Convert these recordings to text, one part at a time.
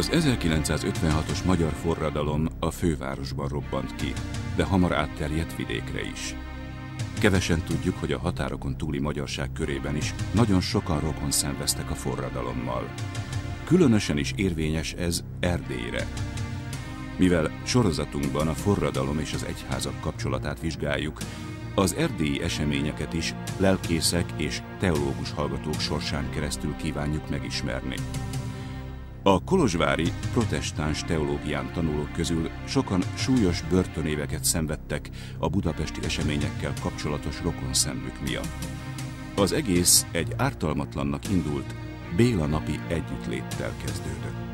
Az 1956-os magyar forradalom a fővárosban robbant ki, de hamar átterjedt vidékre is. Kevesen tudjuk, hogy a határokon túli magyarság körében is nagyon sokan rokon szenveztek a forradalommal. Különösen is érvényes ez Erdélyre. Mivel sorozatunkban a forradalom és az egyházak kapcsolatát vizsgáljuk, az erdélyi eseményeket is lelkészek és teológus hallgatók sorsán keresztül kívánjuk megismerni. A kolozsvári protestáns teológián tanulók közül sokan súlyos börtönéveket szenvedtek a budapesti eseményekkel kapcsolatos rokon szemük miatt. Az egész egy ártalmatlannak indult, Béla napi együttléttel kezdődött.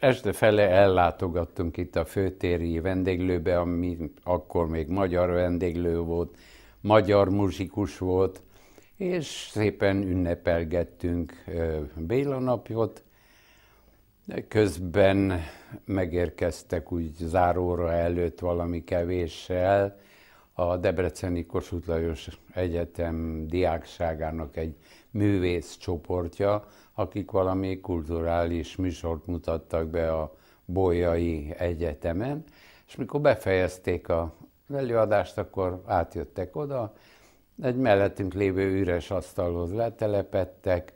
Este fele ellátogattunk itt a főtéri vendéglőbe, ami akkor még magyar vendéglő volt, magyar muzsikus volt, és szépen ünnepelgettünk Béla napjot. Közben megérkeztek úgy záróra előtt valami kevéssel a Debreceni Kossuth Lajos Egyetem diákságának egy művész csoportja, akik valami kulturális műsort mutattak be a Bolyai Egyetemen, és mikor befejezték a előadást, akkor átjöttek oda, egy mellettünk lévő üres asztalhoz letelepettek,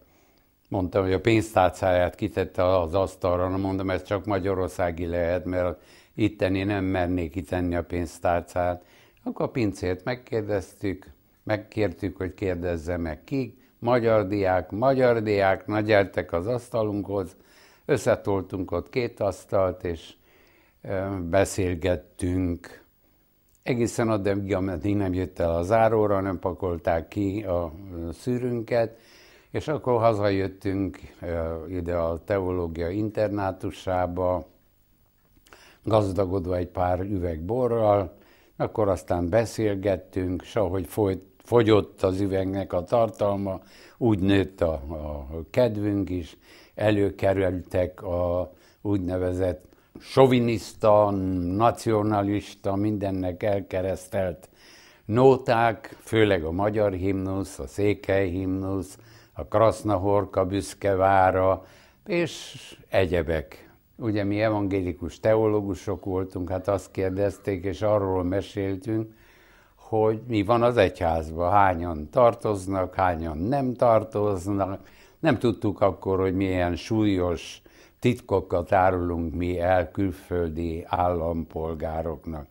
mondtam, hogy a pénztárcáját kitette az asztalra, na mondom, ez csak magyarországi lehet, mert itteni nem mernék kitenni a pénztárcát. Akkor a pincét megkérdeztük, megkértük, hogy kérdezze meg kik magyar diák, magyar diák, na gyertek az asztalunkhoz, összetoltunk ott két asztalt, és beszélgettünk. Egészen addig, ameddig nem jött el a záróra, nem pakolták ki a szűrünket, és akkor hazajöttünk ide a teológia internátusába, gazdagodva egy pár üveg borral, akkor aztán beszélgettünk, és ahogy folyt fogyott az üvegnek a tartalma, úgy nőtt a, a kedvünk is, előkerültek a úgynevezett sovinista, nacionalista, mindennek elkeresztelt nóták, főleg a magyar himnusz, a székely himnusz, a krasznahorka büszke vára, és egyebek. Ugye mi evangélikus teológusok voltunk, hát azt kérdezték, és arról meséltünk, hogy mi van az egyházban, hányan tartoznak, hányan nem tartoznak. Nem tudtuk akkor, hogy milyen súlyos titkokat árulunk mi el külföldi állampolgároknak.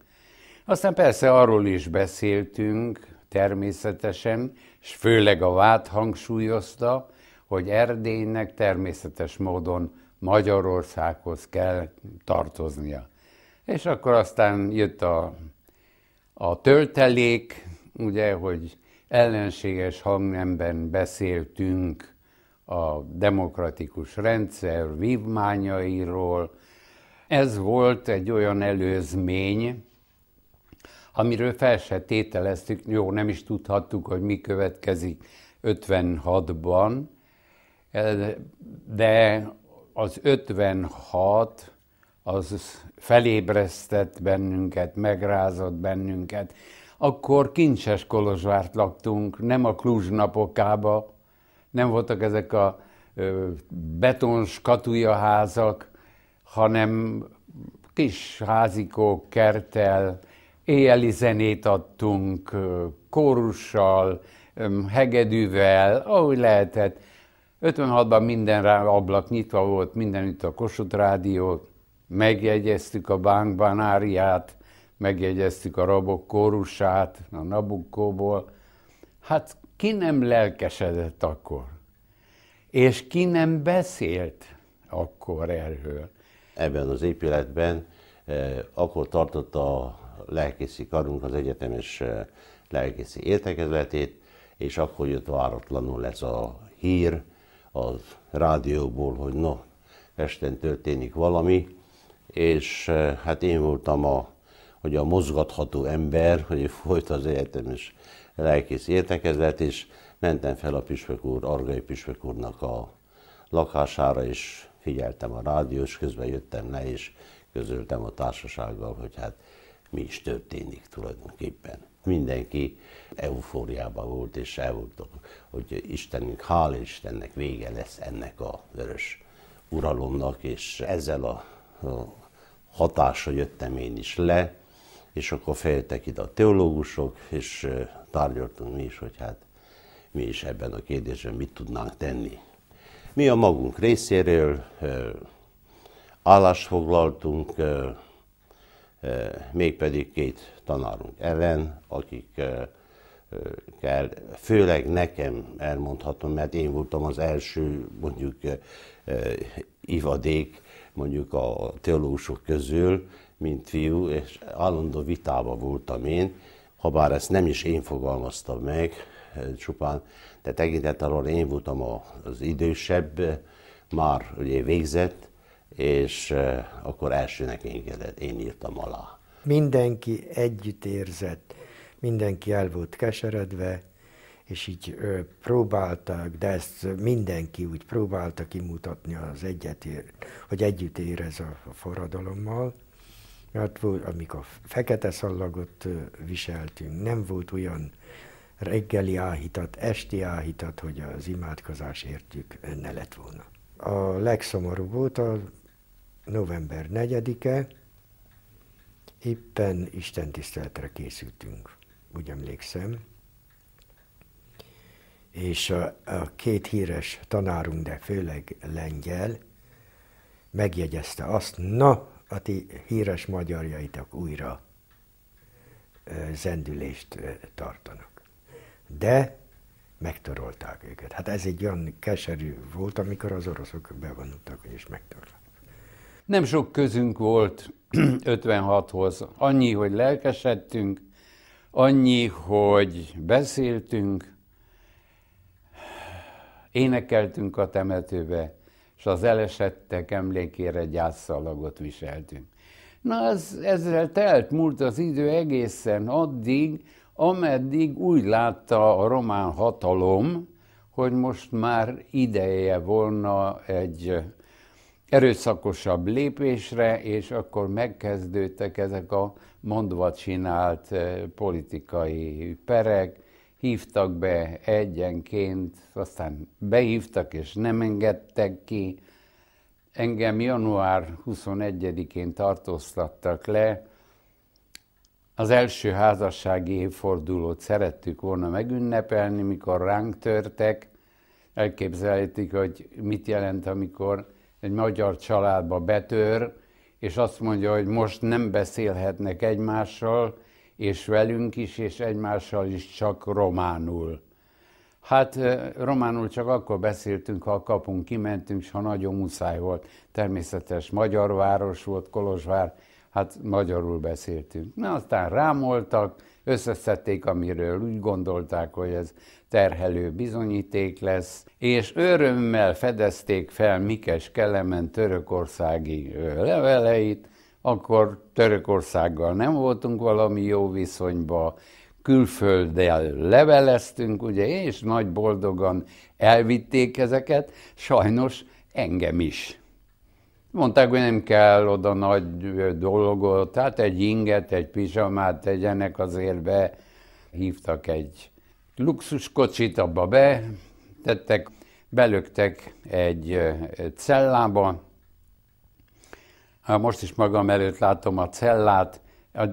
Aztán persze arról is beszéltünk, természetesen, és főleg a vád hangsúlyozta, hogy Erdélynek természetes módon Magyarországhoz kell tartoznia. És akkor aztán jött a a töltelék, ugye, hogy ellenséges hangnemben beszéltünk a demokratikus rendszer vívmányairól. Ez volt egy olyan előzmény, amiről fel se tételeztük, jó, nem is tudhattuk, hogy mi következik 56-ban, de az 56 az felébresztett bennünket, megrázott bennünket. Akkor kincses Kolozsvárt laktunk, nem a Kluzs napokába, nem voltak ezek a betons házak, hanem kis házikó kertel, éjjeli zenét adtunk, kórussal, hegedűvel, ahogy lehetett. 56-ban minden ablak nyitva volt, mindenütt a Kossuth Rádió, megjegyeztük a bánkban áriát, megjegyeztük a rabok kórusát a Nabukkóból. Hát ki nem lelkesedett akkor? És ki nem beszélt akkor erről? Ebben az épületben eh, akkor tartott a lelkészi karunk az egyetemes eh, lelkészi értekezletét, és akkor jött váratlanul ez a hír az rádióból, hogy na, no, esten történik valami, és eh, hát én voltam a, hogy a mozgatható ember, hogy folyt az életem és lelkész értekezlet, és mentem fel a püspök úr, Argai püspök úrnak a lakására, és figyeltem a rádió, és közben jöttem le, és közöltem a társasággal, hogy hát mi is történik tulajdonképpen. Mindenki eufóriában volt, és el volt, hogy Istenünk, hál' Istennek vége lesz ennek a vörös uralomnak, és ezzel a, a hatása jöttem én is le, és akkor feljöttek ide a teológusok, és tárgyaltunk mi is, hogy hát mi is ebben a kérdésben mit tudnánk tenni. Mi a magunk részéről állást foglaltunk, mégpedig két tanárunk ellen, akik kell, főleg nekem elmondhatom, mert én voltam az első mondjuk ivadék, mondjuk a teológusok közül, mint fiú, és állandó vitába voltam én, ha bár ezt nem is én fogalmaztam meg, eh, csupán, de tekintettel arról én voltam az idősebb, eh, már ugye végzett, és eh, akkor elsőnek engedett, én írtam alá. Mindenki együtt érzett, mindenki el volt keseredve, és így ö, próbáltak, de ezt mindenki úgy próbálta kimutatni az egyetér, hogy együtt érez a, forradalommal. forradalommal. Hát, amikor fekete szallagot viseltünk, nem volt olyan reggeli áhítat, esti áhítat, hogy az imádkozás értjük ne lett volna. A legszomorúbb volt a november 4-e, éppen Isten tiszteletre készültünk, úgy emlékszem, és a, a két híres tanárunk, de főleg lengyel, megjegyezte azt, na, a ti híres magyarjaitok újra zendülést tartanak. De megtorolták őket. Hát ez egy olyan keserű volt, amikor az oroszok bevonultak és megtorolták. Nem sok közünk volt 56-hoz. Annyi, hogy lelkesedtünk, annyi, hogy beszéltünk, Énekeltünk a temetőbe, és az elesettek emlékére gyászszalagot viseltünk. Na ez, ezzel telt múlt az idő egészen addig, ameddig úgy látta a román hatalom, hogy most már ideje volna egy erőszakosabb lépésre, és akkor megkezdődtek ezek a mondva csinált eh, politikai perek, hívtak be egyenként, aztán behívtak és nem engedtek ki. Engem január 21-én tartóztattak le, az első házassági évfordulót szerettük volna megünnepelni, mikor ránk törtek. Elképzelhetik, hogy mit jelent, amikor egy magyar családba betör, és azt mondja, hogy most nem beszélhetnek egymással, és velünk is, és egymással is csak románul. Hát románul csak akkor beszéltünk, ha a kapunk kimentünk, és ha nagyon muszáj volt. Természetes magyar város volt, Kolozsvár, hát magyarul beszéltünk. Na aztán rámoltak, összeszedték, amiről úgy gondolták, hogy ez terhelő bizonyíték lesz, és örömmel fedezték fel Mikes Kelemen törökországi leveleit, akkor Törökországgal nem voltunk valami jó viszonyban, külfölddel leveleztünk, ugye, és nagy boldogan elvitték ezeket, sajnos engem is. Mondták, hogy nem kell oda nagy dolgot, tehát egy inget, egy pizsamát tegyenek azért be. Hívtak egy luxuskocsit abba be, tettek, belöktek egy cellába, Hát most is magam előtt látom a cellát, a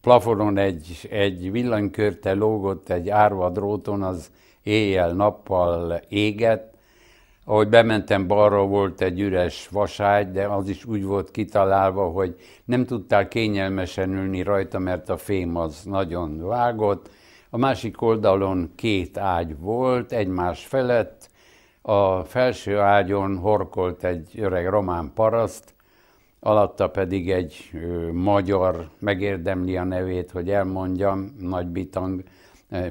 plafonon egy, egy villanykörte lógott, egy árva dróton, az éjjel-nappal égett. Ahogy bementem balra, volt egy üres vaságy, de az is úgy volt kitalálva, hogy nem tudtál kényelmesen ülni rajta, mert a fém az nagyon vágott. A másik oldalon két ágy volt, egymás felett, a felső ágyon horkolt egy öreg román paraszt, alatta pedig egy magyar, megérdemli a nevét, hogy elmondjam, nagy bitang,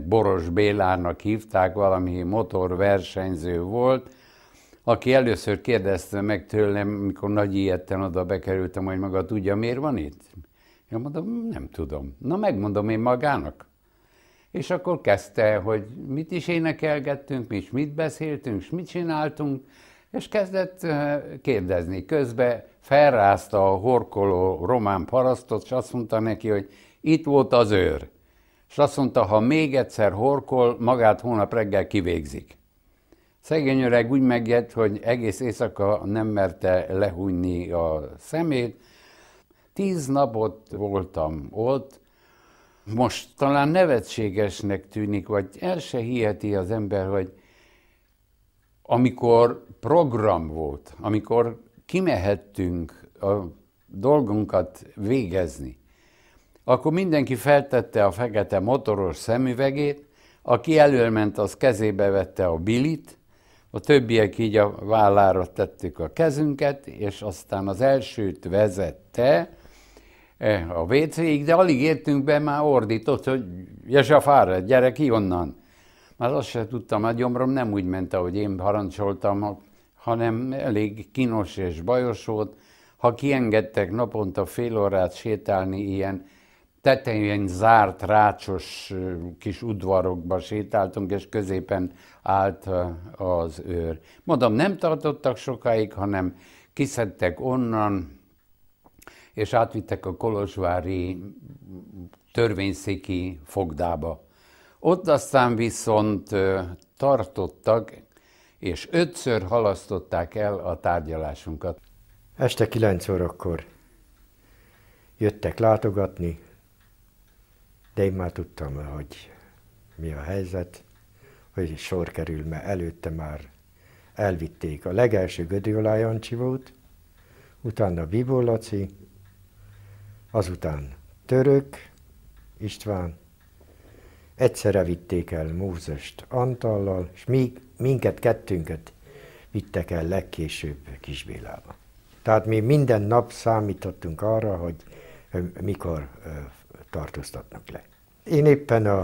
Boros Bélának hívták, valami motorversenyző volt, aki először kérdezte meg tőlem, mikor nagy ilyetten oda bekerültem, hogy maga tudja, miért van itt? Én mondom, nem tudom. Na megmondom én magának. És akkor kezdte, hogy mit is énekelgettünk, is mit beszéltünk, és mit csináltunk, és kezdett kérdezni közbe, felrázta a horkoló román parasztot, és azt mondta neki, hogy itt volt az őr. És azt mondta, ha még egyszer horkol, magát hónap reggel kivégzik. Szegény öreg úgy megjegy, hogy egész éjszaka nem merte lehújni a szemét. Tíz napot voltam ott, most talán nevetségesnek tűnik, vagy el se hiheti az ember, hogy amikor program volt, amikor kimehettünk a dolgunkat végezni, akkor mindenki feltette a fekete motoros szemüvegét, aki előment, az kezébe vette a bilit, a többiek így a vállára tettük a kezünket, és aztán az elsőt vezette eh, a wc de alig értünk be, már ordított, hogy jössz a fára, gyere ki onnan. Már azt se tudtam, a gyomrom nem úgy ment, ahogy én parancsoltam, hanem elég kínos és bajos volt. Ha kiengedtek naponta fél órát sétálni ilyen tetején zárt, rácsos kis udvarokba sétáltunk, és középen állt az őr. Mondom, nem tartottak sokáig, hanem kiszedtek onnan, és átvittek a Kolozsvári törvényszéki fogdába. Ott aztán viszont tartottak és ötször halasztották el a tárgyalásunkat. Este kilenc órakor jöttek látogatni, de én már tudtam, hogy mi a helyzet, hogy sor kerül, mert előtte már elvitték. A legelső Gödőolá volt, utána Bibó Laci, azután Török István, egyszerre vitték el Mózest Antallal, és még minket kettőnket vittek el legkésőbb Kisbélába. Tehát mi minden nap számítottunk arra, hogy mikor tartóztatnak le. Én éppen a,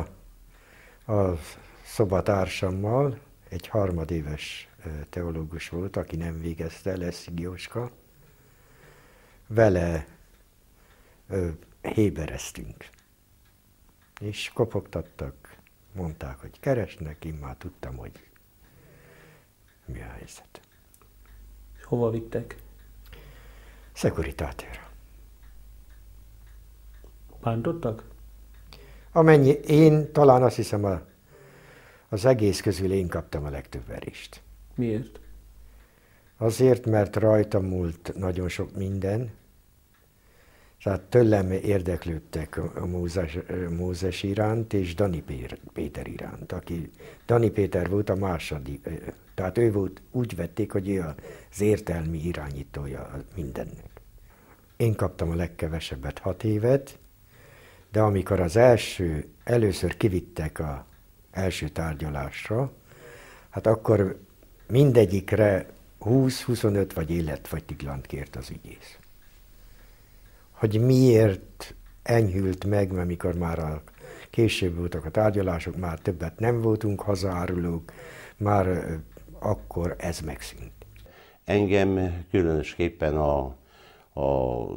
a szobatársammal, egy harmadéves teológus volt, aki nem végezte, lesz Gyóska. vele ö, hébereztünk. És kopogtattak, mondták, hogy keresnek, én már tudtam, hogy mi a helyzet. Hova vittek? Szekuritátéra. Bántottak? Amennyi én, talán azt hiszem a, az egész közül én kaptam a legtöbb verést. Miért? Azért, mert rajtam múlt nagyon sok minden, tehát tőlem érdeklődtek a Mózes, Mózes iránt és Dani Péter iránt, aki Dani Péter volt a második, tehát ő volt, úgy vették, hogy ő az értelmi irányítója mindennek. Én kaptam a legkevesebbet hat évet, de amikor az első, először kivittek a első tárgyalásra, hát akkor mindegyikre 20-25 vagy élet vagy tiglant kért az ügyész hogy miért enyhült meg, mert mikor már a később voltak a tárgyalások, már többet nem voltunk hazárulók, már akkor ez megszűnt. Engem különösképpen a, a, az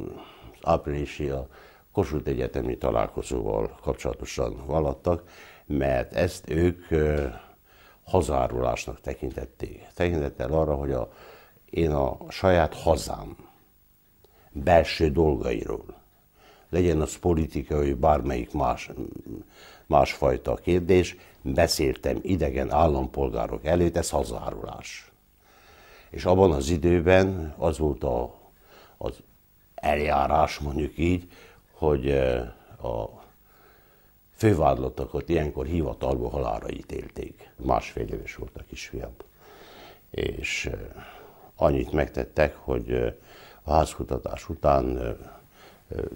áprilisi a Kossuth Egyetemi találkozóval kapcsolatosan valattak, mert ezt ők hazárulásnak tekintették. Tekintettel arra, hogy a, én a saját hazám belső dolgairól. Legyen az politika, vagy bármelyik más, másfajta kérdés, beszéltem idegen állampolgárok előtt, ez hazárulás. És abban az időben az volt a, az eljárás, mondjuk így, hogy eh, a fővádlottakat ilyenkor hivatalba halára ítélték. Másfél éves volt a kisfiam. És eh, annyit megtettek, hogy eh, házkutatás után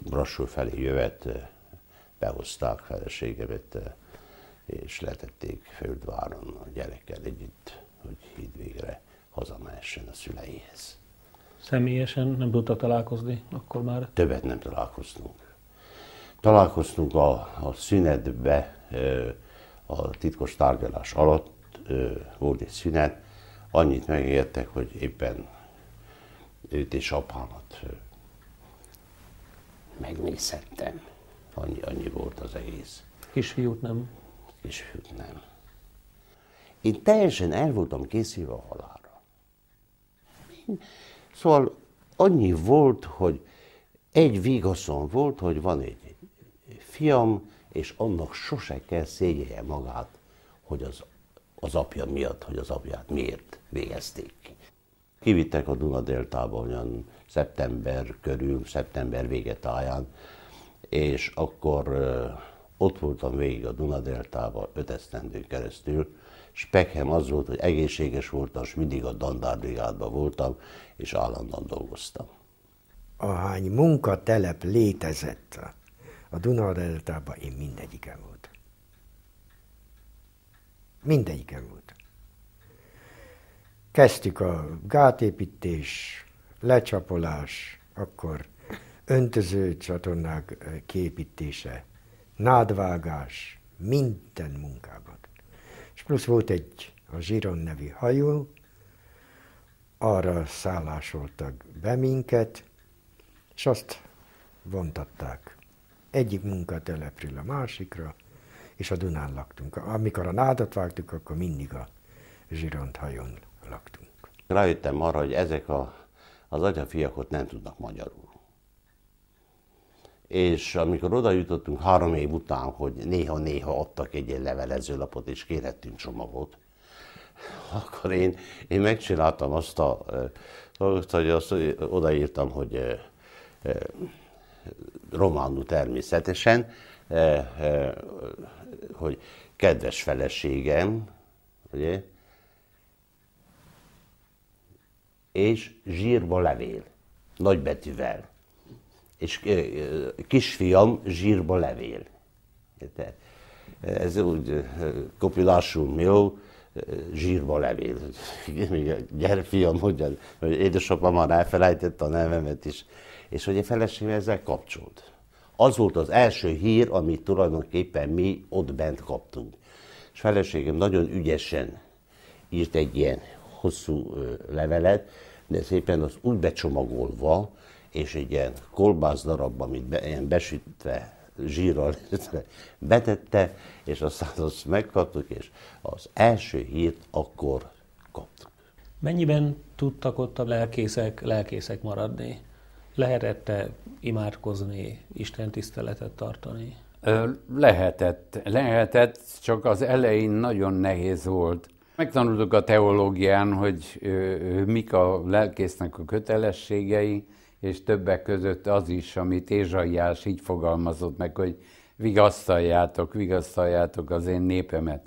Brassó felé jövet behozták feleségemet, és letették Földváron a gyerekkel együtt, hogy hídvégre hazamehessen a szüleihez. Személyesen nem tudtak találkozni akkor már? Többet nem találkoztunk. Találkoztunk a, a szünetbe, a titkos tárgyalás alatt, volt egy szünet, annyit megértek, hogy éppen őt és apámat megnézhettem. Annyi, annyi volt az egész. Kisfiút nem? Kisfiút nem. Én teljesen el voltam készülve a halálra. Szóval annyi volt, hogy egy vigaszom volt, hogy van egy fiam, és annak sose kell szégyelje magát, hogy az, az apja miatt, hogy az apját miért végezték ki kivittek a Duna-deltába olyan szeptember körül, szeptember vége táján, és akkor ott voltam végig a Dunadeltába öt esztendőn keresztül. Spekem az volt, hogy egészséges voltam, és mindig a dandárbrigádban voltam, és állandóan dolgoztam. Ahány munkatelep létezett a deltában, én mindegyiken voltam. Mindegyiken voltam kezdtük a gátépítés, lecsapolás, akkor öntöző csatornák eh, képítése, nádvágás, minden munkában. És plusz volt egy a Zsiron nevű hajó, arra szállásoltak be minket, és azt vontatták egyik munkatelepről a másikra, és a Dunán laktunk. Amikor a nádat vágtuk, akkor mindig a Zsiront hajón laktunk. Rájöttem arra, hogy ezek a, az ott nem tudnak magyarul. És amikor oda jutottunk három év után, hogy néha-néha adtak egy ilyen levelezőlapot, és kérhettünk csomagot, akkor én, én megcsináltam azt a dolgot, hogy azt, odaírtam, hogy románul természetesen, hogy kedves feleségem, ugye, és zsírba levél, nagybetűvel. És kisfiam zsírba levél. Ez úgy kopilásul jó, zsírba levél. Gyere fiam, hogyan? Édesapám már elfelejtette a nevemet is. És hogy a feleségem ezzel kapcsolt. Az volt az első hír, amit tulajdonképpen mi ott bent kaptunk. És feleségem nagyon ügyesen írt egy ilyen hosszú levelet, de szépen az úgy becsomagolva, és egy ilyen kolbász darabba, amit be, ilyen besütve zsírral betette, és aztán azt megkaptuk, és az első hírt akkor kaptuk. Mennyiben tudtak ott a lelkészek, lelkészek maradni? Lehetett-e imádkozni, Isten tiszteletet tartani? Lehetett, lehetett, csak az elején nagyon nehéz volt. Megtanultuk a teológián, hogy mik a lelkésznek a kötelességei, és többek között az is, amit Ézsaiás így fogalmazott meg, hogy vigasztaljátok, vigasztaljátok az én népemet.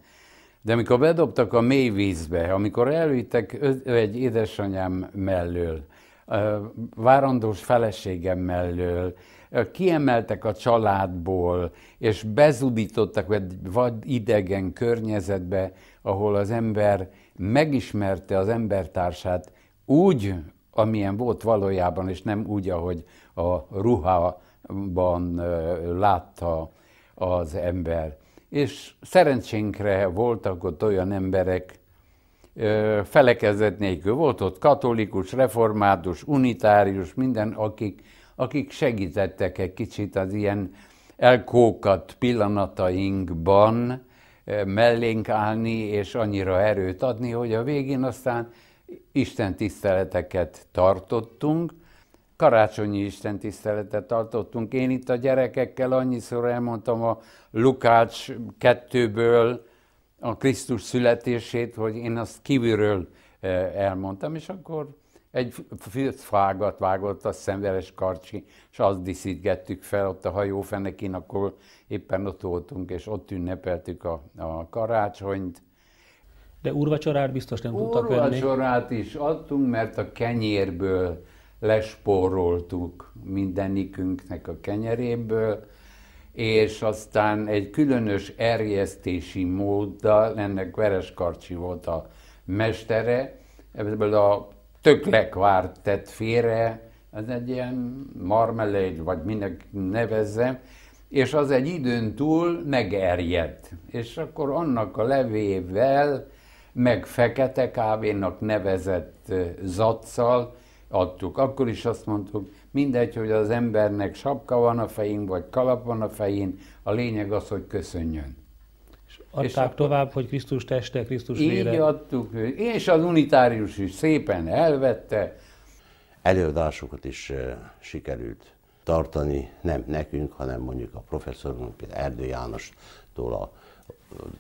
De amikor bedobtak a mély vízbe, amikor elvittek egy édesanyám mellől, várandós feleségem mellől, kiemeltek a családból, és bezudítottak egy vad idegen környezetbe, ahol az ember megismerte az embertársát úgy, amilyen volt valójában, és nem úgy, ahogy a ruhában látta az ember. És szerencsénkre voltak ott olyan emberek, felekezet nélkül volt ott katolikus, református, unitárius, minden, akik, akik segítettek egy kicsit az ilyen elkókat pillanatainkban mellénk állni és annyira erőt adni, hogy a végén aztán Isten tiszteleteket tartottunk, karácsonyi Isten tiszteletet tartottunk. Én itt a gyerekekkel annyiszor elmondtam a Lukács kettőből, a Krisztus születését, hogy én azt kívülről eh, elmondtam, és akkor egy fágat vágott a szemveres karcsi, és azt diszítgettük fel ott a hajófenekén, akkor éppen ott voltunk, és ott ünnepeltük a, a karácsonyt. De urvacsorát biztos nem tudtak venni. Úrvacsorát is adtunk, mert a kenyérből lespóroltuk mindenikünknek a kenyeréből, és aztán egy különös erjesztési móddal, ennek Vereskarcsi volt a mestere, ebből a töklekvár tett félre, ez egy ilyen marmeléd, vagy minek nevezze, és az egy időn túl megerjedt. És akkor annak a levével, meg fekete kávénak nevezett zacsal adtuk. Akkor is azt mondtuk, mindegy, hogy az embernek sapka van a fején, vagy kalap van a fején, a lényeg az, hogy köszönjön. És adták és akkor, tovább, hogy Krisztus teste, Krisztus vére. Így adtuk, és az unitárius is szépen elvette. Előadásokat is sikerült tartani, nem nekünk, hanem mondjuk a professzorunk, például Erdő Jánostól a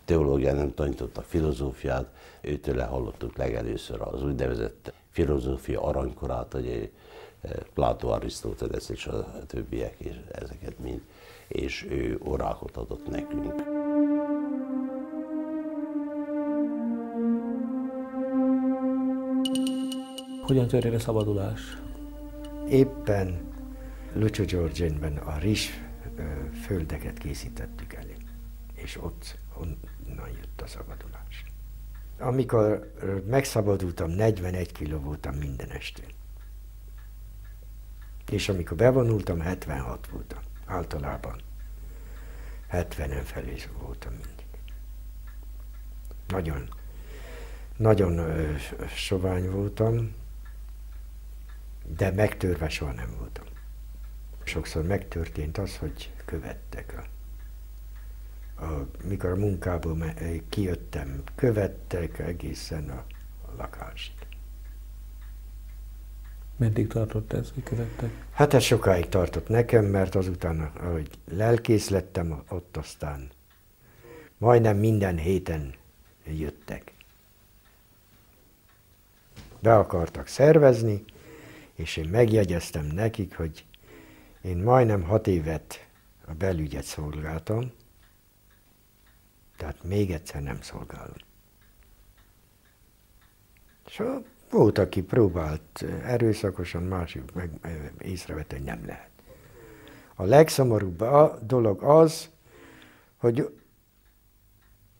teológia nem tanította a filozófiát, őtől hallottuk legelőször az úgynevezett filozófia aranykorát, hogy eh, Plató, Arisztóteles és a többiek, és ezeket mind, és ő orákot adott nekünk. Hogyan történt a szabadulás? Éppen Lucio Giorgenben a rizs földeket készítettük elő, és ott onnan jött a szabadulás amikor megszabadultam, 41 kiló voltam minden este. És amikor bevonultam, 76 voltam általában. 70-en felé voltam mindig. Nagyon, nagyon sovány voltam, de megtörve soha nem voltam. Sokszor megtörtént az, hogy követtek a mikor a munkából eh, kijöttem, követtek egészen a, a lakásig. Meddig tartott ez, hogy követtek? Hát ez sokáig tartott nekem, mert azután, ahogy lelkész lettem, ott aztán majdnem minden héten jöttek. Be akartak szervezni, és én megjegyeztem nekik, hogy én majdnem hat évet a belügyet szolgáltam, tehát még egyszer nem szolgálom. És volt, aki próbált erőszakosan, másik meg észrevett, hogy nem lehet. A legszomorúbb a dolog az, hogy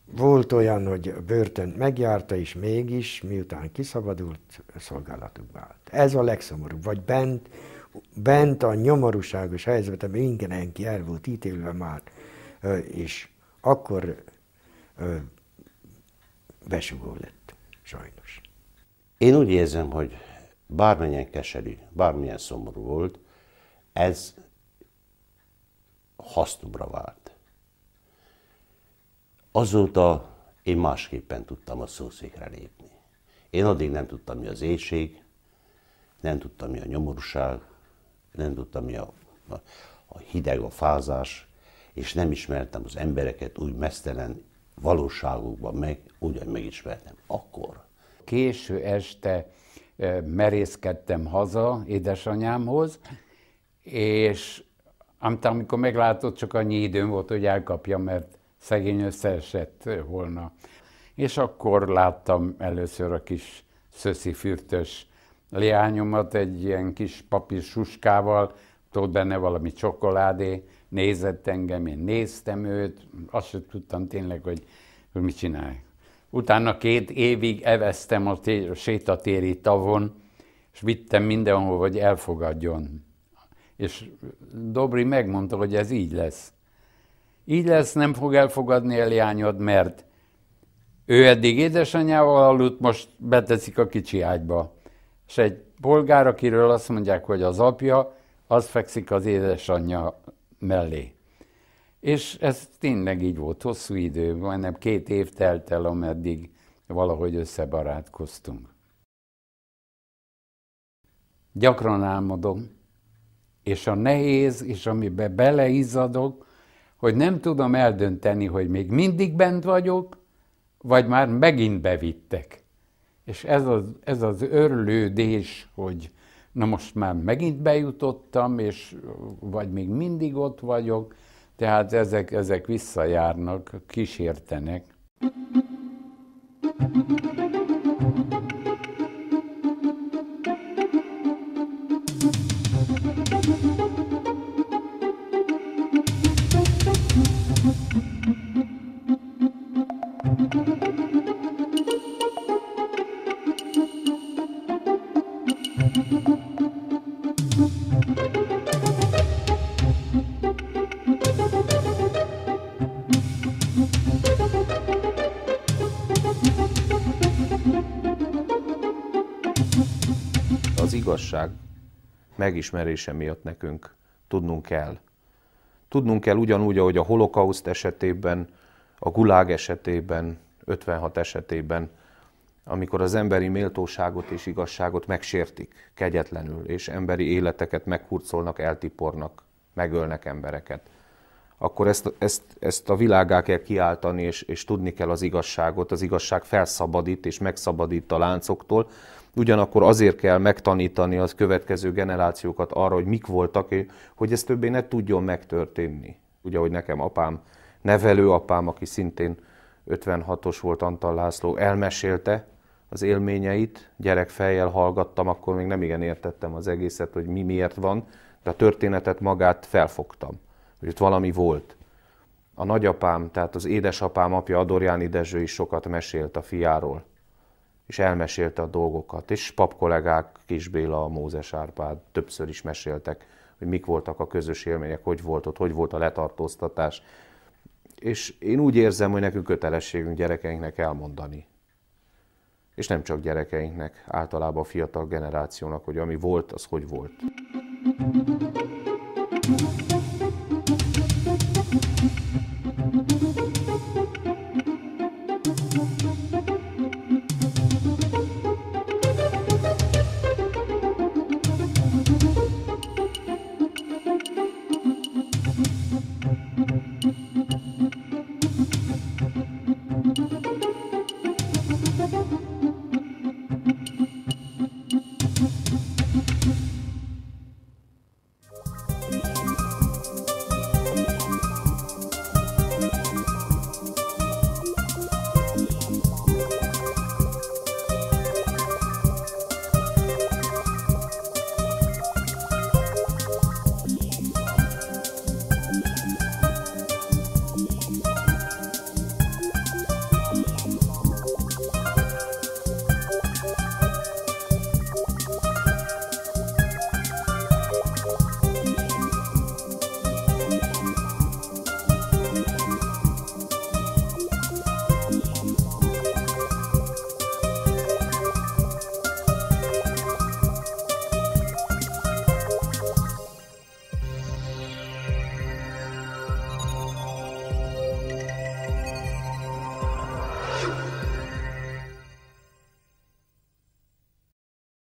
volt olyan, hogy börtön megjárta, és mégis, miután kiszabadult, szolgálatukba állt. Ez a legszomorúbb. Vagy bent, bent a nyomorúságos helyzetben mindenki el volt ítélve már, és akkor besugó lett, sajnos. Én úgy érzem, hogy bármilyen keserű, bármilyen szomorú volt, ez hasznomra vált. Azóta én másképpen tudtam a szószékre lépni. Én addig nem tudtam, mi az éjség, nem tudtam, mi a nyomorúság, nem tudtam, mi a, a, hideg, a fázás, és nem ismertem az embereket úgy mesztelen valóságukban meg, ugyan megismertem akkor. Késő este merészkedtem haza édesanyámhoz, és Amtán, amikor meglátott, csak annyi időm volt, hogy elkapja, mert szegény összeesett volna. És akkor láttam először a kis szöszi fürtös leányomat egy ilyen kis papír suskával, ott benne valami csokoládé, nézett engem, én néztem őt, azt sem tudtam tényleg, hogy, hogy mit csinálj. Utána két évig eveztem a, té- a sétatéri tavon, és vittem mindenhol, hogy elfogadjon. És Dobri megmondta, hogy ez így lesz. Így lesz, nem fog elfogadni a lányod, mert ő eddig édesanyjával aludt, most beteszik a kicsi ágyba. És egy polgár, akiről azt mondják, hogy az apja, az fekszik az édesanyja mellé. És ez tényleg így volt, hosszú idő, majdnem két év telt el, ameddig valahogy összebarátkoztunk. Gyakran álmodom, és a nehéz, és amiben beleizzadok, hogy nem tudom eldönteni, hogy még mindig bent vagyok, vagy már megint bevittek. És ez az, ez az örlődés, hogy na most már megint bejutottam, és vagy még mindig ott vagyok, tehát ezek, ezek visszajárnak, kísértenek. megismerése miatt nekünk tudnunk kell. Tudnunk kell ugyanúgy, ahogy a holokauszt esetében, a gulág esetében, 56 esetében, amikor az emberi méltóságot és igazságot megsértik kegyetlenül, és emberi életeket megkurcolnak, eltipornak, megölnek embereket, akkor ezt, ezt, ezt a világá kell kiáltani, és, és tudni kell az igazságot. Az igazság felszabadít és megszabadít a láncoktól, ugyanakkor azért kell megtanítani az következő generációkat arra, hogy mik voltak, hogy ez többé ne tudjon megtörténni. Ugye, hogy nekem apám, nevelő apám, aki szintén 56-os volt Antal László, elmesélte az élményeit, gyerek fejjel hallgattam, akkor még nem igen értettem az egészet, hogy mi miért van, de a történetet magát felfogtam, hogy itt valami volt. A nagyapám, tehát az édesapám apja Adorjáni Dezső is sokat mesélt a fiáról, és elmesélte a dolgokat, és pap kollégák, Kis Béla, Mózes Árpád többször is meséltek, hogy mik voltak a közös élmények, hogy volt ott, hogy volt a letartóztatás. És én úgy érzem, hogy nekünk kötelességünk gyerekeinknek elmondani. És nem csak gyerekeinknek, általában a fiatal generációnak, hogy ami volt, az hogy volt. thank you